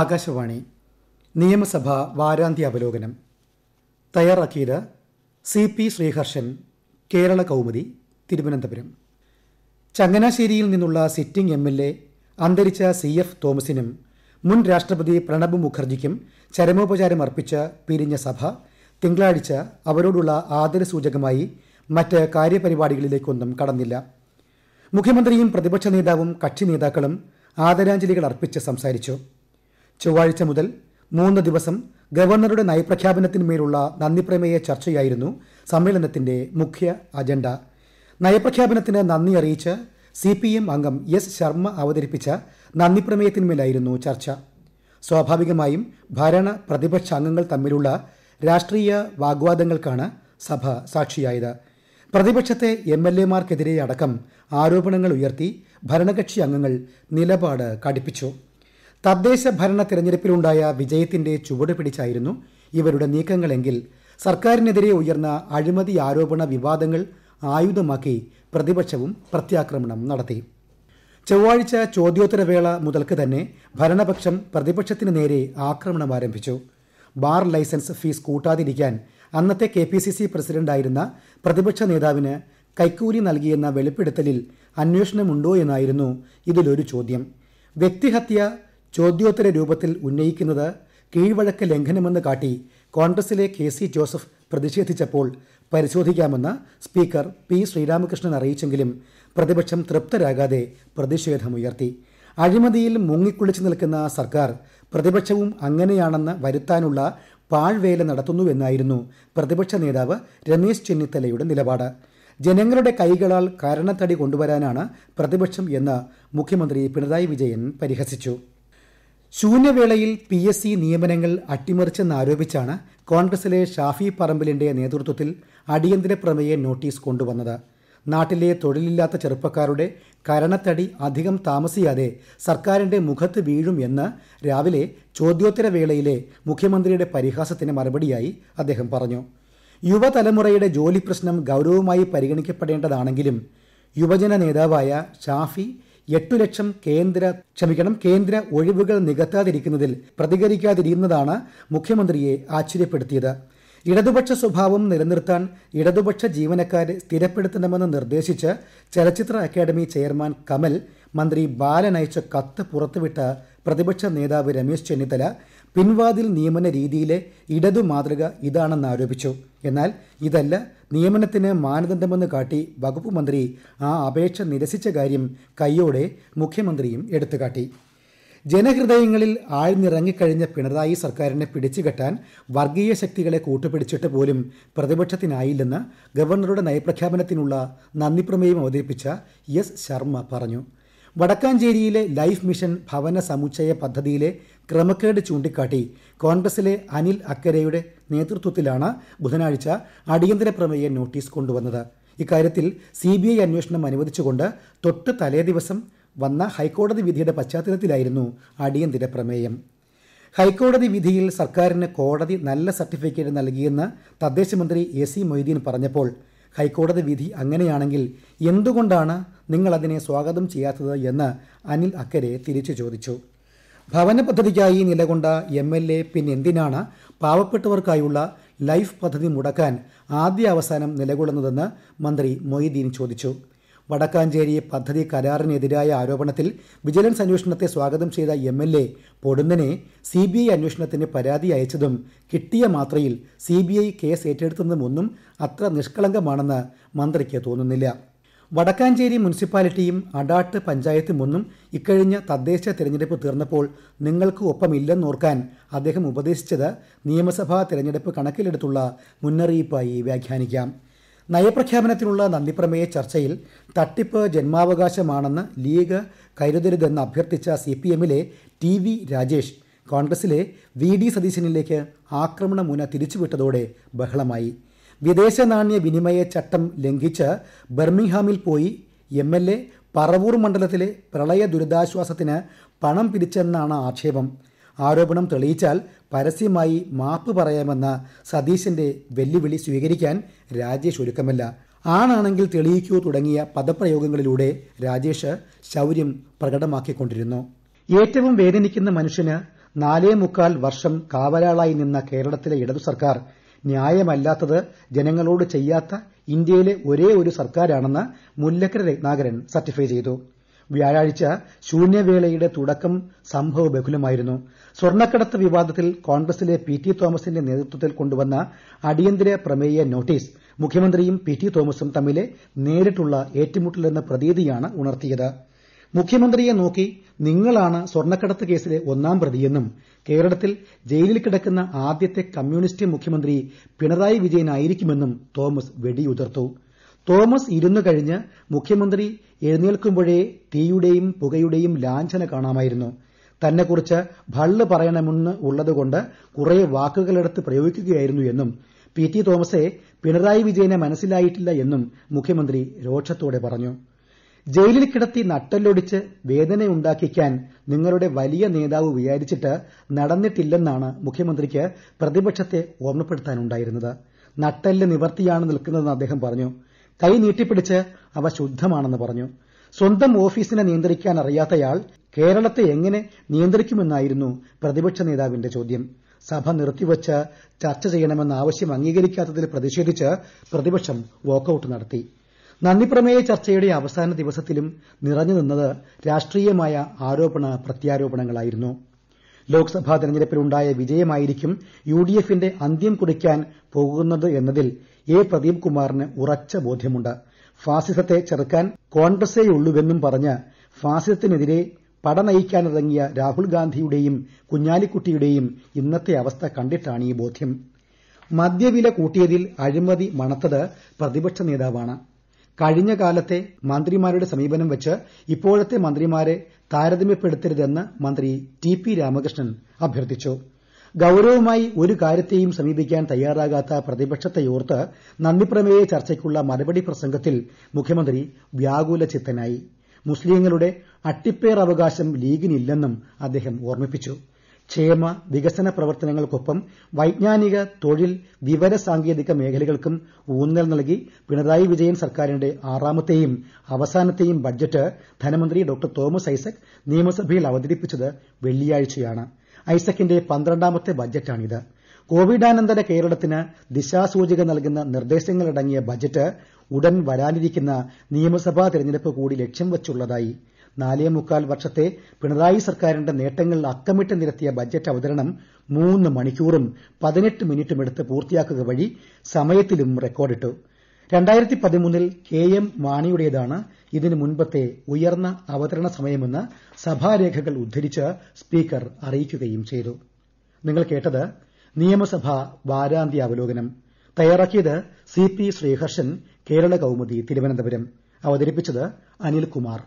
ആകാശവാണി നിയമസഭാ വാരാന്ത്യ അവലോകനം തയ്യാറാക്കിയത് സി പി ശ്രീഹർഷൻ കേരള കൗമുദി തിരുവനന്തപുരം ചങ്ങനാശ്ശേരിയിൽ നിന്നുള്ള സിറ്റിംഗ് എം എൽ എ അന്തരിച്ച സി എഫ് തോമസിനും മുൻ രാഷ്ട്രപതി പ്രണബ് മുഖർജിക്കും ചരമോപചാരം അർപ്പിച്ച് പിരിഞ്ഞ സഭ തിങ്കളാഴ്ച അവരോടുള്ള ആദരസൂചകമായി മറ്റ് കാര്യപരിപാടികളിലേക്കൊന്നും കടന്നില്ല മുഖ്യമന്ത്രിയും പ്രതിപക്ഷ നേതാവും കക്ഷി നേതാക്കളും ആദരാഞ്ജലികൾ അർപ്പിച്ച് സംസാരിച്ചു ചൊവ്വാഴ്ച മുതൽ മൂന്ന് ദിവസം ഗവർണറുടെ നയപ്രഖ്യാപനത്തിന്മേലുള്ള നന്ദിപ്രമേയ ചർച്ചയായിരുന്നു സമ്മേളനത്തിന്റെ മുഖ്യ അജണ്ട നയപ്രഖ്യാപനത്തിന് നന്ദി അറിയിച്ച് സി പി എം അംഗം എസ് ശർമ്മ അവതരിപ്പിച്ച നന്ദിപ്രമേയത്തിന്മേലായിരുന്നു ചർച്ച സ്വാഭാവികമായും ഭരണ പ്രതിപക്ഷ അംഗങ്ങൾ തമ്മിലുള്ള രാഷ്ട്രീയ വാഗ്വാദങ്ങൾക്കാണ് സഭ സാക്ഷിയായത് പ്രതിപക്ഷത്തെ എം എൽ എമാർക്കെതിരെ അടക്കം ആരോപണങ്ങൾ ഉയർത്തി ഭരണകക്ഷി അംഗങ്ങൾ നിലപാട് കടുപ്പിച്ചു തദ്ദേശ ഭരണ തെരഞ്ഞെടുപ്പിലുണ്ടായ വിജയത്തിന്റെ ചുവട് പിടിച്ചായിരുന്നു ഇവരുടെ നീക്കങ്ങളെങ്കിൽ സർക്കാരിനെതിരെ ഉയർന്ന അഴിമതി ആരോപണ വിവാദങ്ങൾ ആയുധമാക്കി പ്രതിപക്ഷവും പ്രത്യാക്രമണം നടത്തി ചൊവ്വാഴ്ച ചോദ്യോത്തരവേള മുതൽക്ക് തന്നെ ഭരണപക്ഷം പ്രതിപക്ഷത്തിന് നേരെ ആക്രമണം ആരംഭിച്ചു ബാർ ലൈസൻസ് ഫീസ് കൂട്ടാതിരിക്കാൻ അന്നത്തെ കെ പി സി സി പ്രസിഡന്റായിരുന്ന പ്രതിപക്ഷ നേതാവിന് കൈക്കൂലി നൽകിയെന്ന വെളിപ്പെടുത്തലിൽ അന്വേഷണമുണ്ടോ എന്നായിരുന്നു ഇതിലൊരു ചോദ്യം വ്യക്തിഹത്യ ചോദ്യോത്തര രൂപത്തിൽ ഉന്നയിക്കുന്നത് കീഴ്വഴക്ക് ലംഘനമെന്ന് കാട്ടി കോൺഗ്രസിലെ കെ സി ജോസഫ് പ്രതിഷേധിച്ചപ്പോൾ പരിശോധിക്കാമെന്ന് സ്പീക്കർ പി ശ്രീരാമകൃഷ്ണൻ അറിയിച്ചെങ്കിലും പ്രതിപക്ഷം തൃപ്തരാകാതെ പ്രതിഷേധമുയർത്തി അഴിമതിയിൽ മുങ്ങിക്കുളിച്ചു നിൽക്കുന്ന സർക്കാർ പ്രതിപക്ഷവും അങ്ങനെയാണെന്ന് വരുത്താനുള്ള പാഴ്വേല നടത്തുന്നുവെന്നായിരുന്നു പ്രതിപക്ഷ നേതാവ് രമേശ് ചെന്നിത്തലയുടെ നിലപാട് ജനങ്ങളുടെ കൈകളാൽ കാരണത്തടി കൊണ്ടുവരാനാണ് പ്രതിപക്ഷം എന്ന് മുഖ്യമന്ത്രി പിണറായി വിജയൻ പരിഹസിച്ചു ശൂന്യവേളയിൽ പി എസ് സി നിയമനങ്ങൾ അട്ടിമറിച്ചെന്നാരോപിച്ചാണ് കോൺഗ്രസിലെ ഷാഫി പറമ്പിലിന്റെ നേതൃത്വത്തിൽ അടിയന്തര പ്രമേയ നോട്ടീസ് കൊണ്ടുവന്നത് നാട്ടിലെ തൊഴിലില്ലാത്ത ചെറുപ്പക്കാരുടെ കരണത്തടി അധികം താമസിയാതെ സർക്കാരിന്റെ മുഖത്ത് വീഴും എന്ന് രാവിലെ ചോദ്യോത്തര വേളയിലെ മുഖ്യമന്ത്രിയുടെ പരിഹാസത്തിന് മറുപടിയായി അദ്ദേഹം പറഞ്ഞു യുവതലമുറയുടെ ജോലി പ്രശ്നം ഗൗരവമായി പരിഗണിക്കപ്പെടേണ്ടതാണെങ്കിലും യുവജന നേതാവായ ഷാഫി എട്ടു ലക്ഷം കേന്ദ്ര ക്ഷമിക്കണം കേന്ദ്ര ഒഴിവുകൾ നികത്താതിരിക്കുന്നതിൽ പ്രതികരിക്കാതിരിക്കുന്നതാണ് മുഖ്യമന്ത്രിയെ ആശ്ചര്യപ്പെടുത്തിയത് ഇടതുപക്ഷ സ്വഭാവം നിലനിർത്താൻ ഇടതുപക്ഷ ജീവനക്കാരെ സ്ഥിരപ്പെടുത്തണമെന്ന് നിർദ്ദേശിച്ച് ചലച്ചിത്ര അക്കാദമി ചെയർമാൻ കമൽ മന്ത്രി ബാലൻ അയച്ച കത്ത് പുറത്തുവിട്ട പ്രതിപക്ഷ നേതാവ് രമേശ് ചെന്നിത്തല പിൻവാതിൽ നിയമന രീതിയിലെ ഇടതു മാതൃക ഇതാണെന്ന് ആരോപിച്ചു എന്നാൽ ഇതല്ല നിയമനത്തിന് മാനദണ്ഡമെന്ന് കാട്ടി വകുപ്പ് മന്ത്രി ആ അപേക്ഷ നിരസിച്ച കാര്യം കൈയോടെ മുഖ്യമന്ത്രിയും എടുത്തുകാട്ടി ജനഹൃദയങ്ങളിൽ ആഴ്ന്നിറങ്ങിക്കഴിഞ്ഞ പിണറായി സർക്കാരിനെ പിടിച്ചുകെട്ടാൻ വർഗീയ ശക്തികളെ കൂട്ടുപിടിച്ചിട്ട് പോലും പ്രതിപക്ഷത്തിനായില്ലെന്ന് ഗവർണറുടെ നയപ്രഖ്യാപനത്തിനുള്ള നന്ദിപ്രമേയം അവതരിപ്പിച്ച എസ് ശർമ്മ പറഞ്ഞു വടക്കാഞ്ചേരിയിലെ ലൈഫ് മിഷൻ ഭവന സമുച്ചയ പദ്ധതിയിലെ ക്രമക്കേട് ചൂണ്ടിക്കാട്ടി കോൺഗ്രസിലെ അനിൽ അക്കരയുടെ നേതൃത്വത്തിലാണ് ബുധനാഴ്ച അടിയന്തര പ്രമേയ നോട്ടീസ് കൊണ്ടുവന്നത് ഇക്കാര്യത്തിൽ സി ബി ഐ അന്വേഷണം അനുവദിച്ചുകൊണ്ട് തൊട്ട് തലേദിവസം ദിവസം വന്ന ഹൈക്കോടതി വിധിയുടെ പശ്ചാത്തലത്തിലായിരുന്നു അടിയന്തര പ്രമേയം ഹൈക്കോടതി വിധിയിൽ സർക്കാരിന് കോടതി നല്ല സർട്ടിഫിക്കറ്റ് നൽകിയെന്ന് തദ്ദേശമന്ത്രി എ സി മൊയ്തീൻ പറഞ്ഞപ്പോൾ ഹൈക്കോടതി വിധി അങ്ങനെയാണെങ്കിൽ എന്തുകൊണ്ടാണ് നിങ്ങളതിനെ സ്വാഗതം ചെയ്യാത്തത് എന്ന് അനിൽ അക്കരെ തിരിച്ചു ചോദിച്ചു ഭവന പദ്ധതിക്കായി നിലകൊണ്ട എം എൽ എ പിന്നെന്തിനാണ് പാവപ്പെട്ടവർക്കായുള്ള ലൈഫ് പദ്ധതി മുടക്കാൻ ആദ്യ അവസാനം നിലകൊള്ളുന്നതെന്ന് മന്ത്രി മൊയ്തീൻ ചോദിച്ചു വടക്കാഞ്ചേരി പദ്ധതി കരാറിനെതിരായ ആരോപണത്തിൽ വിജിലൻസ് അന്വേഷണത്തെ സ്വാഗതം ചെയ്ത എം എൽ എ പൊടുന്നനെ സി ബി ഐ അന്വേഷണത്തിന് പരാതി അയച്ചതും കിട്ടിയ മാത്രയിൽ സി ബി ഐ കേസ് ഏറ്റെടുത്തതുമൊന്നും അത്ര നിഷ്കളങ്കമാണെന്ന് മന്ത്രിക്ക് തോന്നുന്നില്ല വടക്കാഞ്ചേരി മുനിസിപ്പാലിറ്റിയും അടാട്ട് പഞ്ചായത്തും ഒന്നും ഇക്കഴിഞ്ഞ തദ്ദേശ തിരഞ്ഞെടുപ്പ് തീർന്നപ്പോൾ നിങ്ങൾക്ക് ഒപ്പമില്ലെന്നോർക്കാൻ അദ്ദേഹം ഉപദേശിച്ചത് നിയമസഭാ തിരഞ്ഞെടുപ്പ് കണക്കിലെടുത്തുള്ള മുന്നറിയിപ്പായി വ്യാഖ്യാനിക്കാം നയപ്രഖ്യാപനത്തിനുള്ള നന്ദിപ്രമേയ ചർച്ചയിൽ തട്ടിപ്പ് ജന്മാവകാശമാണെന്ന് ലീഗ് കരുതരുതെന്ന് അഭ്യർത്ഥിച്ച സി പി എമ്മിലെ ടി വി രാജേഷ് കോൺഗ്രസിലെ വി ഡി സതീശനിലേക്ക് ആക്രമണമുന തിരിച്ചുവിട്ടതോടെ ബഹളമായി വിദേശ നാണ്യ വിനിമയ ചട്ടം ലംഘിച്ച് ബർമിംഗ്ഹാമിൽ പോയി എം എൽ എ പറവൂർ മണ്ഡലത്തിലെ പ്രളയ ദുരിതാശ്വാസത്തിന് പണം പിരിച്ചെന്നാണ് ആക്ഷേപം ആരോപണം തെളിയിച്ചാൽ പരസ്യമായി മാപ്പ് പറയാമെന്ന സതീശന്റെ വെല്ലുവിളി സ്വീകരിക്കാൻ രാജേഷ് ഒരുക്കമല്ല ആണാണെങ്കിൽ തെളിയിക്കൂ തുടങ്ങിയ പദപ്രയോഗങ്ങളിലൂടെ രാജേഷ് ശൗര്യം പ്രകടമാക്കിക്കൊണ്ടിരുന്നു ഏറ്റവും വേദനിക്കുന്ന മനുഷ്യന് നാലേ മുക്കാൽ വർഷം കാവലാളായി നിന്ന കേരളത്തിലെ ഇടതു സർക്കാർ ന്യായമല്ലാത്തത് ജനങ്ങളോട് ചെയ്യാത്ത ഇന്ത്യയിലെ ഒരേ ഒരു സർക്കാരാണെന്ന് മുല്ലക്കര രത്നാകരൻ സർട്ടിഫൈ ചെയ്തു വ്യാഴാഴ്ച ശൂന്യവേളയുടെ തുടക്കം ബഹുലമായിരുന്നു സ്വർണ്ണക്കടത്ത് വിവാദത്തിൽ കോൺഗ്രസിലെ പി ടി തോമസിന്റെ നേതൃത്വത്തിൽ കൊണ്ടുവന്ന അടിയന്തര പ്രമേയ നോട്ടീസ് മുഖ്യമന്ത്രിയും പി ടി തോമസും തമ്മിലെ നേരിട്ടുള്ള ഏറ്റുമുട്ടലെന്ന പ്രതീതിയാണ് ഉണർത്തിയത് മുഖ്യമന്ത്രിയെ നോക്കി നിങ്ങളാണ് സ്വർണ്ണക്കടത്ത് കേസിലെ ഒന്നാം പ്രതിയെന്നും കേരളത്തിൽ ജയിലിൽ കിടക്കുന്ന ആദ്യത്തെ കമ്മ്യൂണിസ്റ്റ് മുഖ്യമന്ത്രി പിണറായി വിജയനായിരിക്കുമെന്നും തോമസ് വെടിയുതിർത്തു തോമസ് ഇരുന്നു കഴിഞ്ഞ് മുഖ്യമന്ത്രി എഴുന്നേൽക്കുമ്പോഴേ തീയുടെയും പുകയുടെയും ലാഞ്ചന കാണാമായിരുന്നു തന്നെക്കുറിച്ച് ഭള്ള് പറയണമെന്ന് ഉള്ളതുകൊണ്ട് കുറെ വാക്കുകളെടുത്ത് പ്രയോഗിക്കുകയായിരുന്നു എന്നും പി ടി തോമസെ പിണറായി വിജയനെ മനസ്സിലായിട്ടില്ല എന്നും മുഖ്യമന്ത്രി രോക്ഷത്തോടെ പറഞ്ഞു ജയിലിൽ കിടത്തി നട്ടെല്ലൊടിച്ച് വേദനയുണ്ടാക്കിക്കാൻ നിങ്ങളുടെ വലിയ നേതാവ് വിചാരിച്ചിട്ട് നടന്നിട്ടില്ലെന്നാണ് മുഖ്യമന്ത്രിക്ക് പ്രതിപക്ഷത്തെ ഓർമ്മപ്പെടുത്താനുണ്ടായിരുന്നത് നട്ടെല്ല് നിവർത്തിയാണ് നിൽക്കുന്നതെന്ന് അദ്ദേഹം പറഞ്ഞു കൈ നീട്ടിപ്പിടിച്ച് അവ ശുദ്ധമാണെന്ന് പറഞ്ഞു സ്വന്തം ഓഫീസിനെ നിയന്ത്രിക്കാൻ അറിയാത്തയാൾ കേരളത്തെ എങ്ങനെ നിയന്ത്രിക്കുമെന്നായിരുന്നു പ്രതിപക്ഷ നേതാവിന്റെ ചോദ്യം സഭ നിർത്തിവച്ച് ചർച്ച ചെയ്യണമെന്ന ആവശ്യം അംഗീകരിക്കാത്തതിൽ പ്രതിഷേധിച്ച് പ്രതിപക്ഷം വാക്കൌട്ട് നടത്തിയിരുന്നു നന്ദിപ്രമേയ ചർച്ചയുടെ അവസാന ദിവസത്തിലും നിറഞ്ഞു നിന്നത് രാഷ്ട്രീയമായ ആരോപണ പ്രത്യാരോപണങ്ങളായിരുന്നു ലോക്സഭാ തെരഞ്ഞെടുപ്പിലുണ്ടായ വിജയമായിരിക്കും യുഡിഎഫിന്റെ അന്ത്യം കുറിക്കാൻ പോകുന്നത് എന്നതിൽ എ പ്രദീപ് കുമാറിന് ഉറച്ച ബോധ്യമുണ്ട് ഫാസിസത്തെ ചെറുക്കാൻ കോൺഗ്രസേയുള്ളൂവെന്നും പറഞ്ഞ് ഫാസിസത്തിനെതിരെ പടനയിക്കാനിറങ്ങിയ രാഹുൽ ഗാന്ധിയുടെയും കുഞ്ഞാലിക്കുട്ടിയുടെയും ഇന്നത്തെ അവസ്ഥ കണ്ടിട്ടാണ് ഈ ബോധ്യം മദ്യവില കൂട്ടിയതിൽ അഴിമതി മണത്തത് പ്രതിപക്ഷ നേതാവാണ് കഴിഞ്ഞ കാലത്തെ മന്ത്രിമാരുടെ സമീപനം വച്ച് ഇപ്പോഴത്തെ മന്ത്രിമാരെ താരതമ്യപ്പെടുത്തരുതെന്ന് മന്ത്രി ടി പി രാമകൃഷ്ണൻ അഭ്യർത്ഥിച്ചു ഗൌരവമായി ഒരു കാര്യത്തെയും സമീപിക്കാൻ തയ്യാറാകാത്ത പ്രതിപക്ഷത്തെയോർത്ത് നന്ദിപ്രമേയ ചർച്ചയ്ക്കുള്ള മറുപടി പ്രസംഗത്തിൽ മുഖ്യമന്ത്രി ചിത്തനായി മുസ്ലീങ്ങളുടെ അവകാശം ലീഗിനില്ലെന്നും അദ്ദേഹം ഓർമ്മിപ്പിച്ചു ക്ഷേമ വികസന പ്രവർത്തനങ്ങൾക്കൊപ്പം വൈജ്ഞാനിക തൊഴിൽ വിവര സാങ്കേതിക മേഖലകൾക്കും ഊന്നൽ നൽകി പിണറായി വിജയൻ സർക്കാരിന്റെ ആറാമത്തെയും അവസാനത്തെയും ബജറ്റ് ധനമന്ത്രി ഡോ തോമസ് ഐസക് നിയമസഭയിൽ അവതരിപ്പിച്ചത് വെള്ളിയാഴ്ചയാണ് ഐസക്കിന്റെ പന്ത്രണ്ടാമത്തെ ബജറ്റാണിത് കോവിഡാനന്തര കേരളത്തിന് ദിശാസൂചിക നൽകുന്ന നിർദ്ദേശങ്ങളടങ്ങിയ ബജറ്റ് ഉടൻ വരാനിരിക്കുന്ന നിയമസഭാ തെരഞ്ഞെടുപ്പ് കൂടി ലക്ഷ്യം വച്ചുള്ളതായി മുക്കാൽ വർഷത്തെ പിണറായി സർക്കാരിന്റെ നേട്ടങ്ങൾ അക്കമിട്ട് നിരത്തിയ ബജറ്റ് അവതരണം മൂന്ന് മണിക്കൂറും പതിനെട്ട് മിനിട്ടുമെടുത്ത് പൂർത്തിയാക്കുക വഴി സമയത്തിലും റെക്കോർഡിട്ടു ൽ കെ എം മാണിയുടേതാണ് ഇതിനു മുൻപത്തെ ഉയർന്ന അവതരണ സമയമെന്ന് സഭാരേഖകൾ ഉദ്ധരിച്ച് സ്പീക്കർ അറിയിക്കുകയും ചെയ്തു നിങ്ങൾ നിയമസഭാ അവലോകനം തയ്യാറാക്കിയത് സി പി ശ്രീഹർഷൻ കേരള കൌമുദി തിരുവനന്തപുരം അവതരിപ്പിച്ചത് അനിൽകുമാർ